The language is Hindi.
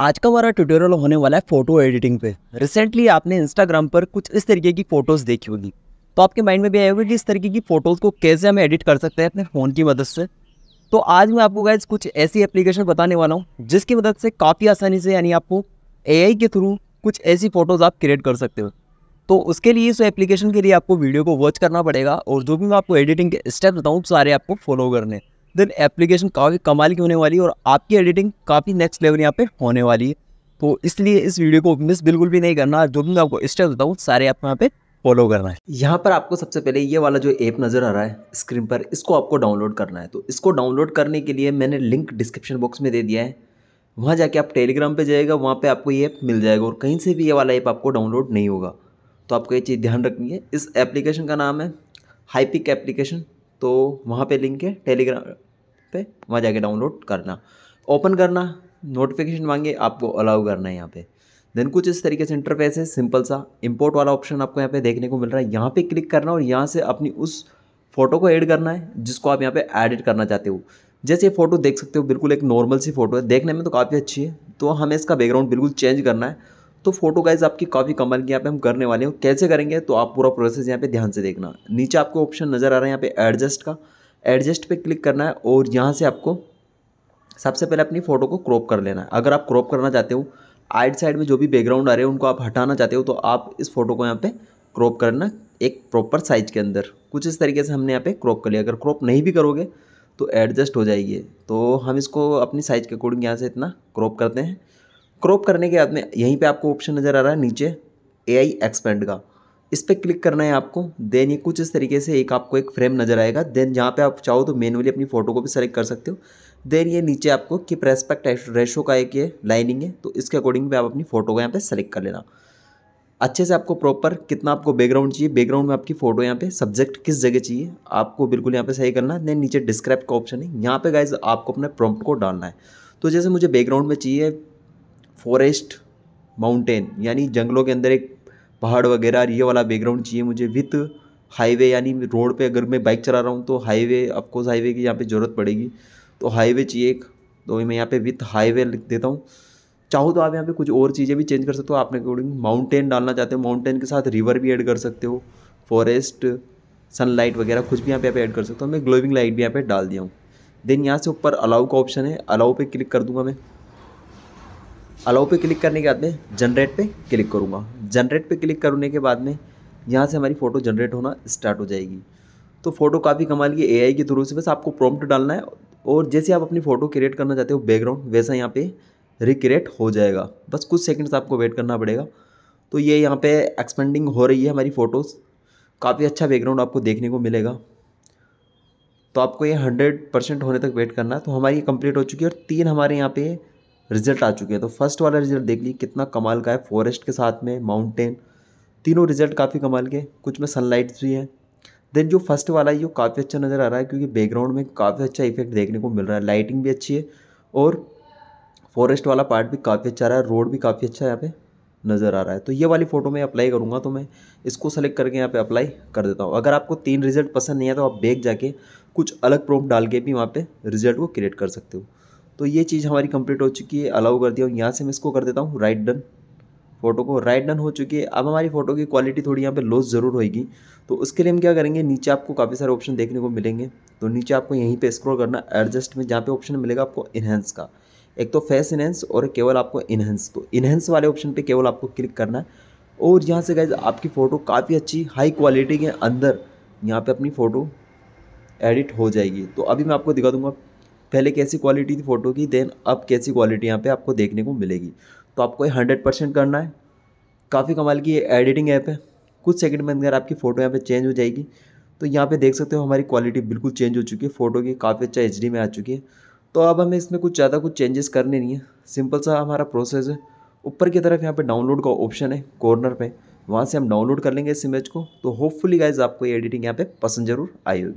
आज का हमारा ट्यूटोरियल होने वाला है फोटो एडिटिंग पे रिसेंटली आपने इंस्टाग्राम पर कुछ इस तरीके की फ़ोटोज़ देखी होगी तो आपके माइंड में भी आया होगा कि इस तरीके की फ़ोटोज़ को कैसे हम एडिट कर सकते हैं अपने फ़ोन की मदद से तो आज मैं आपको गाइज कुछ ऐसी एप्लीकेशन बताने वाला हूँ जिसकी मदद से काफ़ी आसानी से यानी आपको ए के थ्रू कुछ ऐसी फ़ोटोज़ आप क्रिएट कर सकते हो तो उसके लिए इस एप्लीकेशन के लिए आपको वीडियो को वॉच करना पड़ेगा और जो भी मैं आपको एडिटिंग के स्टेप बताऊँ सारे आपको फॉलो करने हैं देन एप्लीकेशन काफ़ी कमाल की होने वाली है और आपकी एडिटिंग काफ़ी नेक्स्ट लेवल यहाँ पे होने वाली है तो इसलिए इस वीडियो को मिस बिल्कुल भी नहीं करना जो भी मैं आपको देता बताऊँ सारे आप यहाँ पे फॉलो करना है यहाँ पर आपको सबसे पहले ये वाला जो ऐप नज़र आ रहा है स्क्रीन पर इसको आपको डाउनलोड करना है तो इसको डाउनलोड करने के लिए मैंने लिंक डिस्क्रिप्शन बॉक्स में दे दिया है वहाँ जाके आप टेलीग्राम पर जाएगा वहाँ पर आपको ये ऐप मिल जाएगा और कहीं से भी ये वाला ऐप आपको डाउनलोड नहीं होगा तो आपको ये चीज़ ध्यान रखनी है इस एप्लीकेशन का नाम है हाईपिक एप्लीकेशन तो वहाँ पे लिंक है टेलीग्राम पे वहाँ जाके डाउनलोड करना ओपन करना नोटिफिकेशन मांगे आपको अलाउ करना है यहाँ पे देन कुछ इस तरीके से इंटरफेस है सिंपल सा इंपोर्ट वाला ऑप्शन आपको यहाँ पे देखने को मिल रहा है यहाँ पे क्लिक करना और यहाँ से अपनी उस फोटो को ऐड करना है जिसको आप यहाँ पे एडिट करना चाहते हो जैसे ये फोटो देख सकते हो बिल्कुल एक नॉर्मल सी फोटो है देखने में तो काफ़ी अच्छी है तो हमें इसका बैकग्राउंड बिल्कुल चेंज करना है तो फोटो गाइज आपकी काफ़ी कमल की यहाँ पे हम करने वाले हैं कैसे करेंगे तो आप पूरा प्रोसेस यहाँ पे ध्यान से देखना नीचे आपको ऑप्शन नज़र आ रहा है यहाँ पे एडजस्ट का एडजस्ट पे क्लिक करना है और यहाँ से आपको सबसे पहले अपनी फ़ोटो को क्रॉप कर लेना है अगर आप क्रॉप करना चाहते हो आइड साइड में जो भी बैकग्राउंड आ रहे हैं उनको आप हटाना चाहते हो तो आप इस फोटो को यहाँ पे क्रॉप करना एक प्रॉपर साइज के अंदर कुछ इस तरीके से हमने यहाँ पे क्रॉप कर लिया अगर क्रॉप नहीं भी करोगे तो एडजस्ट हो जाएगी तो हम इसको अपनी साइज के अकॉर्डिंग यहाँ से इतना क्रॉप करते हैं क्रॉप करने के बाद में यहीं पर आपको ऑप्शन नज़र आ रहा है नीचे ए आई एक्सपेंड का इस पर क्लिक करना है आपको देन ये कुछ इस तरीके से एक आपको एक फ्रेम नजर आएगा देन जहाँ पे आप चाहो तो मेनुअली अपनी फ़ोटो को भी सेलेक्ट कर सकते हो देन ये नीचे आपको किप रेस्पेक्ट रेशो का एक ये लाइनिंग है तो इसके अकॉर्डिंग भी आप अपनी फ़ोटो को यहाँ पे सेलेक्ट कर लेना अच्छे से आपको प्रॉपर कितना आपको बैकग्राउंड चाहिए बैकग्राउंड में आपकी फ़ोटो यहाँ पे सब्जेक्ट किस जगह चाहिए आपको बिल्कुल यहाँ पे सही करना है देन नीचे डिस्क्राइब का ऑप्शन है यहाँ पे गाइज आपको अपने प्रॉम्प्ट को डालना है तो जैसे मुझे बैकग्राउंड में चाहिए फॉरेस्ट माउंटेन यानी जंगलों के अंदर एक पहाड़ वगैरह ये वाला बैकग्राउंड चाहिए मुझे विथ हाईवे यानी रोड पे अगर मैं बाइक चला रहा हूँ तो हाईवे ऑफकोर्स हाईवे की यहाँ पे ज़रूरत पड़ेगी तो हाईवे चाहिए एक तो मैं यहाँ पे विथ हाईवे लिख देता हूँ चाहो तो आप यहाँ पे कुछ और चीज़ें भी चेंज कर सकते हो आपने अकॉर्डिंग माउंटेन डालना चाहते हो माउंटेन के साथ रिवर भी ऐड कर सकते हो फॉरेस्ट सनलाइट वगैरह कुछ भी यहाँ पे ऐड कर सकते हो तो मैं ग्लोइंग लाइट भी यहाँ पे डाल दिया हूँ देन यहाँ से ऊपर अलाउ का ऑप्शन है अलाउ पे क्लिक कर दूंगा मैं अलाउ पे क्लिक करने के बाद में जनरेट पे क्लिक करूँगा जनरेट पे क्लिक करने के बाद में यहाँ से हमारी फ़ोटो जनरेट होना स्टार्ट हो जाएगी तो फ़ोटो काफ़ी कमाल की एआई के थ्रू से बस आपको प्रॉम्प्ट डालना है और जैसे आप अपनी फ़ोटो क्रिएट करना चाहते हो बैकग्राउंड वैसा यहाँ पे रिक्रिएट हो जाएगा बस कुछ सेकंड्स आपको वेट करना पड़ेगा तो ये यहाँ पे एक्सपेंडिंग हो रही है हमारी फ़ोटोज़ काफ़ी अच्छा बैकग्राउंड आपको देखने को मिलेगा तो आपको ये हंड्रेड परसेंट होने तक वेट करना है तो हमारी ये कंप्लीट हो चुकी है और तीन हमारे यहाँ पे रिजल्ट आ चुके हैं तो फर्स्ट वाला रिजल्ट देख लीजिए कितना कमाल का है फॉरेस्ट के साथ में माउंटेन तीनों रिजल्ट काफ़ी कमाल के कुछ में सनलाइट भी है देन जो फर्स्ट वाला है वो काफ़ी अच्छा नज़र आ रहा है क्योंकि बैकग्राउंड में काफ़ी अच्छा इफेक्ट देखने को मिल रहा है लाइटिंग भी अच्छी है और फॉरेस्ट वाला पार्ट भी काफ़ी अच्छा रहा है रोड भी काफ़ी अच्छा यहाँ पे नज़र आ रहा है तो ये वाली फ़ोटो मैं अप्लाई करूँगा तो मैं इसको सेलेक्ट करके यहाँ पे अप्लाई कर देता हूँ अगर आपको तीन रिजल्ट पसंद नहीं है तो आप बैग जाके कुछ अलग प्रॉम्प्ट डाल के भी वहाँ पे रिजल्ट को क्रिएट कर सकते हो तो ये चीज़ हमारी कंप्लीट हो चुकी है अलाउ कर दिया हूँ यहाँ से मैं इसको कर देता हूँ राइट डन फ़ोटो को राइट डन हो चुकी है अब हमारी फ़ोटो की क्वालिटी थोड़ी यहाँ पे लॉस ज़रूर होगी तो उसके लिए हम क्या करेंगे नीचे आपको काफ़ी सारे ऑप्शन देखने को मिलेंगे तो नीचे आपको यहीं पे स्क्रॉल करना एडजस्ट में जहाँ पे ऑप्शन मिलेगा आपको इनहेंस का एक तो फेस इनहेंस और केवल आपको इनहेंस तो इनहेंस वाले ऑप्शन पर केवल आपको क्लिक करना है और यहाँ से गए आपकी फ़ोटो काफ़ी अच्छी हाई क्वालिटी के अंदर यहाँ पर अपनी फ़ोटो एडिट हो जाएगी तो अभी मैं आपको दिखा दूँगा पहले कैसी क्वालिटी थी फ़ोटो की देन अब कैसी क्वालिटी यहाँ पे आपको देखने को मिलेगी तो आपको ये हंड्रेड परसेंट करना है काफ़ी कमाल की एडिटिंग ऐप है कुछ सेकंड में अंदर आपकी फ़ोटो यहाँ पे चेंज हो जाएगी तो यहाँ पे देख सकते हो हमारी क्वालिटी बिल्कुल चेंज हो चुकी है फ़ोटो की काफ़ी अच्छा एच में आ चुकी है तो अब हमें इसमें कुछ ज़्यादा कुछ चेंजेस करने नहीं है सिंपल सा हमारा प्रोसेस है ऊपर की तरफ यहाँ पर डाउनलोड का ऑप्शन है कॉर्नर पर वहाँ से हम डाउनलोड कर लेंगे इस इमेज को तो होपफुली गाइज आपको ये एडिटिंग यहाँ पे पसंद जरूर आई होगी